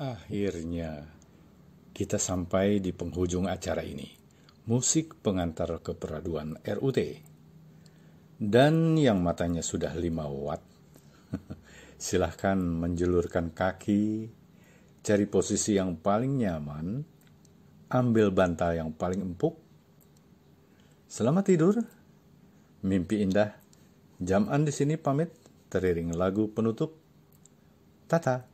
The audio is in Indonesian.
Akhirnya, kita sampai di penghujung acara ini. Musik pengantar keperaduan RUT. Dan yang matanya sudah lima watt, silahkan menjelurkan kaki, cari posisi yang paling nyaman, ambil bantal yang paling empuk. Selamat tidur, mimpi indah. Jaman di sini pamit, teriring lagu penutup. Tata.